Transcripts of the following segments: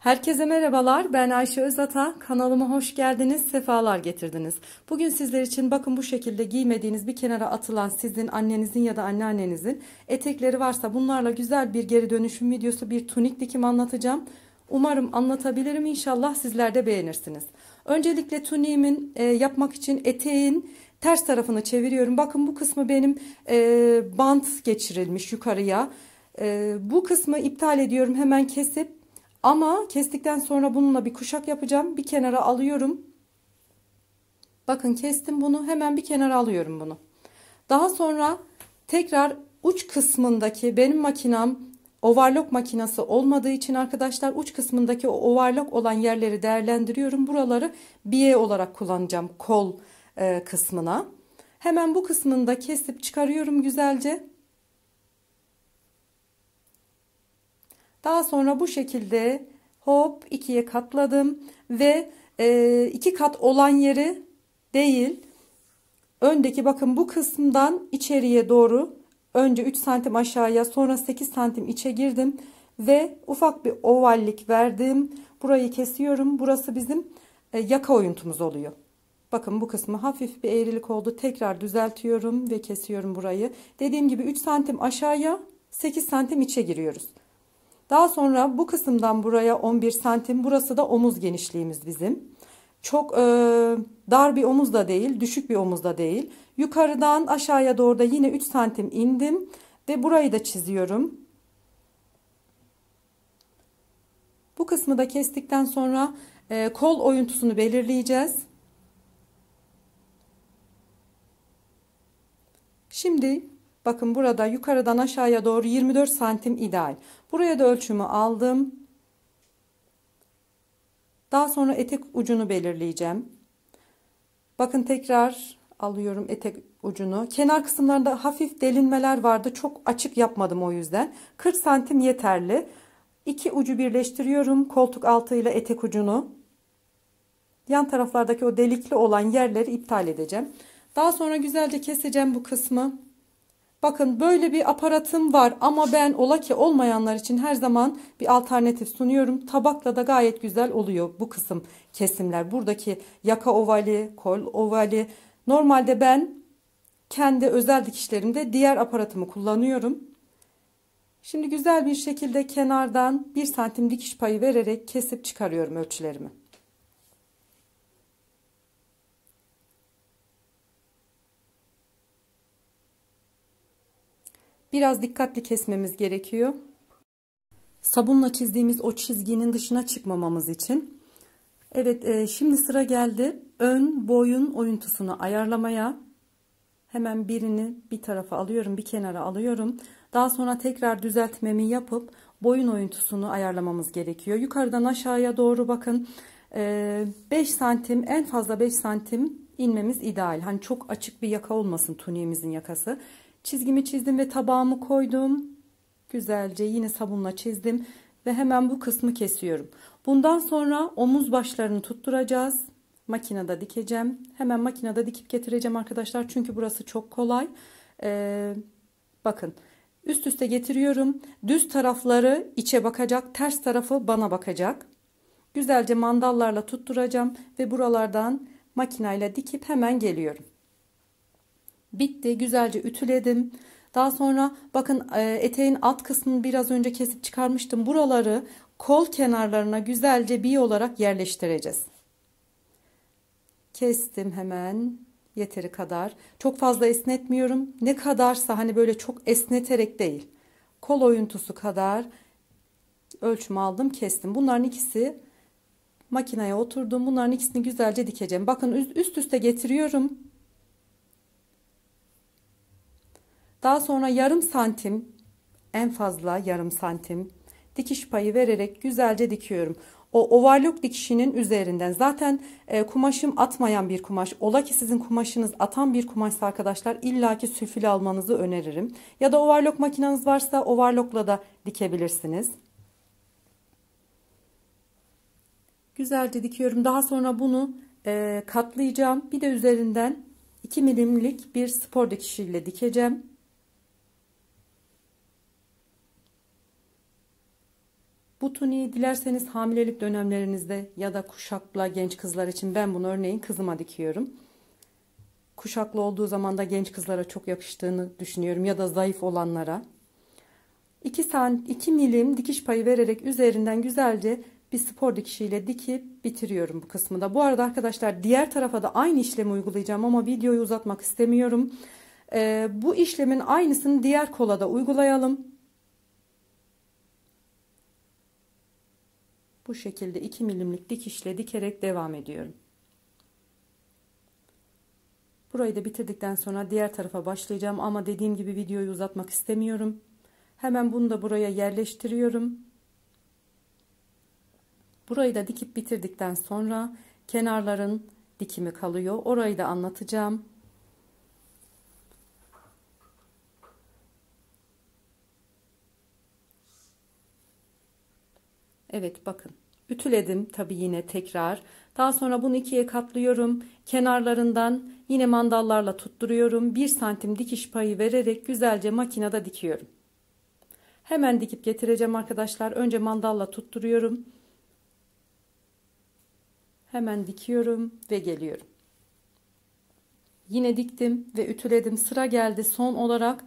Herkese merhabalar. Ben Ayşe Özata. Kanalıma hoş geldiniz. Sefalar getirdiniz. Bugün sizler için bakın bu şekilde giymediğiniz bir kenara atılan sizin annenizin ya da anneannenizin etekleri varsa bunlarla güzel bir geri dönüşüm videosu, bir tunik dikim anlatacağım. Umarım anlatabilirim. inşallah sizler de beğenirsiniz. Öncelikle tuniğimin e, yapmak için eteğin ters tarafını çeviriyorum. Bakın bu kısmı benim e, bant geçirilmiş yukarıya. E, bu kısmı iptal ediyorum. Hemen kesip ama kestikten sonra bununla bir kuşak yapacağım. Bir kenara alıyorum. Bakın kestim bunu. Hemen bir kenara alıyorum bunu. Daha sonra tekrar uç kısmındaki benim makinam overlock makinası olmadığı için arkadaşlar uç kısmındaki o overlock olan yerleri değerlendiriyorum. Buraları biye olarak kullanacağım kol e, kısmına. Hemen bu kısmını da kesip çıkarıyorum güzelce. Daha sonra bu şekilde hop ikiye katladım ve e, iki kat olan yeri değil öndeki bakın bu kısımdan içeriye doğru önce 3 santim aşağıya sonra 8 santim içe girdim ve ufak bir ovallik verdim. Burayı kesiyorum. Burası bizim e, yaka oyuntumuz oluyor. Bakın bu kısmı hafif bir eğrilik oldu. Tekrar düzeltiyorum ve kesiyorum burayı. Dediğim gibi 3 santim aşağıya 8 santim içe giriyoruz. Daha sonra bu kısımdan buraya 11 santim. Burası da omuz genişliğimiz bizim. Çok e, dar bir omuz da değil, düşük bir omuz da değil. Yukarıdan aşağıya doğru da yine 3 santim indim. Ve burayı da çiziyorum. Bu kısmı da kestikten sonra e, kol oyuntusunu belirleyeceğiz. Şimdi Bakın burada yukarıdan aşağıya doğru 24 santim ideal. Buraya da ölçümü aldım. Daha sonra etek ucunu belirleyeceğim. Bakın tekrar alıyorum etek ucunu. Kenar kısımlarında hafif delinmeler vardı. Çok açık yapmadım o yüzden. 40 santim yeterli. İki ucu birleştiriyorum. Koltuk altı ile etek ucunu. Yan taraflardaki o delikli olan yerleri iptal edeceğim. Daha sonra güzelce keseceğim bu kısmı. Bakın böyle bir aparatım var ama ben ola ki olmayanlar için her zaman bir alternatif sunuyorum. Tabakla da gayet güzel oluyor bu kısım kesimler. Buradaki yaka ovali, kol ovali. Normalde ben kendi özel dikişlerimde diğer aparatımı kullanıyorum. Şimdi güzel bir şekilde kenardan 1 santim dikiş payı vererek kesip çıkarıyorum ölçülerimi. Biraz dikkatli kesmemiz gerekiyor. Sabunla çizdiğimiz o çizginin dışına çıkmamamız için. Evet e, şimdi sıra geldi ön boyun oyuntusunu ayarlamaya. Hemen birini bir tarafa alıyorum bir kenara alıyorum. Daha sonra tekrar düzeltmemi yapıp boyun oyuntusunu ayarlamamız gerekiyor. Yukarıdan aşağıya doğru bakın. 5 e, santim en fazla 5 santim inmemiz ideal. Hani çok açık bir yaka olmasın tuniğimizin yakası. Çizgimi çizdim ve tabağımı koydum. Güzelce yine sabunla çizdim ve hemen bu kısmı kesiyorum. Bundan sonra omuz başlarını tutturacağız. Makinede dikeceğim. Hemen makinede dikip getireceğim arkadaşlar. Çünkü burası çok kolay. Ee, bakın üst üste getiriyorum. Düz tarafları içe bakacak. Ters tarafı bana bakacak. Güzelce mandallarla tutturacağım ve buralardan makinayla dikip hemen geliyorum. Bitti. Güzelce ütüledim. Daha sonra bakın e, eteğin alt kısmını biraz önce kesip çıkarmıştım. Buraları kol kenarlarına güzelce bir olarak yerleştireceğiz. Kestim hemen yeteri kadar. Çok fazla esnetmiyorum. Ne kadarsa hani böyle çok esneterek değil. Kol oyuntusu kadar ölçümü aldım kestim. Bunların ikisi makineye oturdum. Bunların ikisini güzelce dikeceğim. Bakın üst üste getiriyorum. Daha sonra yarım santim en fazla yarım santim dikiş payı vererek güzelce dikiyorum. O overlock dikişinin üzerinden zaten e, kumaşım atmayan bir kumaş ola ki sizin kumaşınız atan bir kumaşsa arkadaşlar illaki sülfül almanızı öneririm. Ya da overlock makineniz varsa overlockla da dikebilirsiniz. Güzelce dikiyorum. Daha sonra bunu e, katlayacağım. Bir de üzerinden 2 milimlik bir spor dikişiyle dikeceğim. Bu tuniği dilerseniz hamilelik dönemlerinizde ya da kuşakla genç kızlar için ben bunu örneğin kızıma dikiyorum. Kuşaklı olduğu zaman da genç kızlara çok yakıştığını düşünüyorum ya da zayıf olanlara. 2, sant, 2 milim dikiş payı vererek üzerinden güzelce bir spor dikişiyle dikip bitiriyorum bu kısmı da. Bu arada arkadaşlar diğer tarafa da aynı işlemi uygulayacağım ama videoyu uzatmak istemiyorum. Ee, bu işlemin aynısını diğer kola da uygulayalım. bu şekilde 2 milimlik dikişle dikerek devam ediyorum. Burayı da bitirdikten sonra diğer tarafa başlayacağım ama dediğim gibi videoyu uzatmak istemiyorum. Hemen bunu da buraya yerleştiriyorum. Burayı da dikip bitirdikten sonra kenarların dikimi kalıyor. Orayı da anlatacağım. Evet bakın ütüledim tabi yine tekrar. Daha sonra bunu ikiye katlıyorum. Kenarlarından yine mandallarla tutturuyorum. bir santim dikiş payı vererek güzelce makinede dikiyorum. Hemen dikip getireceğim arkadaşlar. Önce mandalla tutturuyorum. Hemen dikiyorum ve geliyorum. Yine diktim ve ütüledim. Sıra geldi son olarak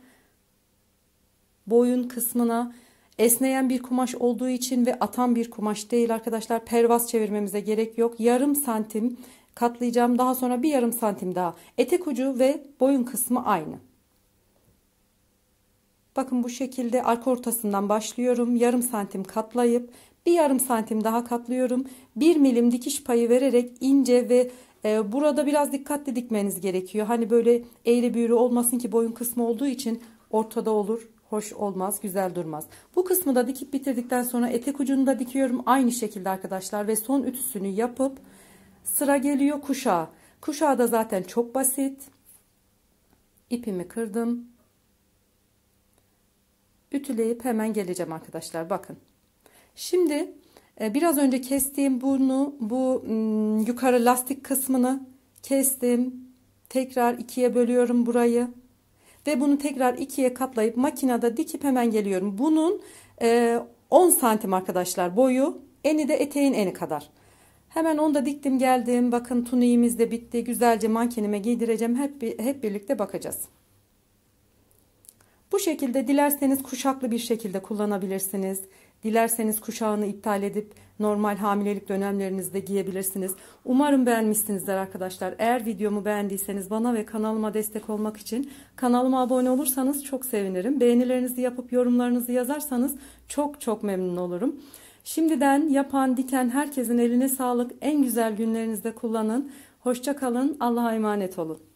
boyun kısmına Esneyen bir kumaş olduğu için ve atan bir kumaş değil arkadaşlar. Pervaz çevirmemize gerek yok. Yarım santim katlayacağım. Daha sonra bir yarım santim daha. Etek ucu ve boyun kısmı aynı. Bakın bu şekilde arka ortasından başlıyorum. Yarım santim katlayıp bir yarım santim daha katlıyorum. bir milim dikiş payı vererek ince ve e, burada biraz dikkatli dikmeniz gerekiyor. Hani böyle eğri büğrü olmasın ki boyun kısmı olduğu için ortada olur hoş olmaz, güzel durmaz. Bu kısmı da dikip bitirdikten sonra etek ucunu da dikiyorum aynı şekilde arkadaşlar ve son ütüsünü yapıp sıra geliyor kuşağa. Kuşağı da zaten çok basit. ipimi kırdım. Ütüleyip hemen geleceğim arkadaşlar bakın. Şimdi e, biraz önce kestiğim bunu bu yukarı lastik kısmını kestim. Tekrar ikiye bölüyorum burayı. Ve bunu tekrar ikiye katlayıp makinede dikip hemen geliyorum. Bunun e, 10 santim arkadaşlar boyu. Eni de eteğin eni kadar. Hemen onu da diktim geldim. Bakın tuniğimiz de bitti. Güzelce mankenime giydireceğim. Hep, hep birlikte bakacağız. Bu şekilde dilerseniz kuşaklı bir şekilde kullanabilirsiniz. Dilerseniz kuşağını iptal edip normal hamilelik dönemlerinizde giyebilirsiniz. Umarım beğenmişsinizdir arkadaşlar. Eğer videomu beğendiyseniz bana ve kanalıma destek olmak için kanalıma abone olursanız çok sevinirim. Beğenilerinizi yapıp yorumlarınızı yazarsanız çok çok memnun olurum. Şimdiden yapan, diken herkesin eline sağlık. En güzel günlerinizde kullanın. Hoşçakalın. kalın. Allah'a emanet olun.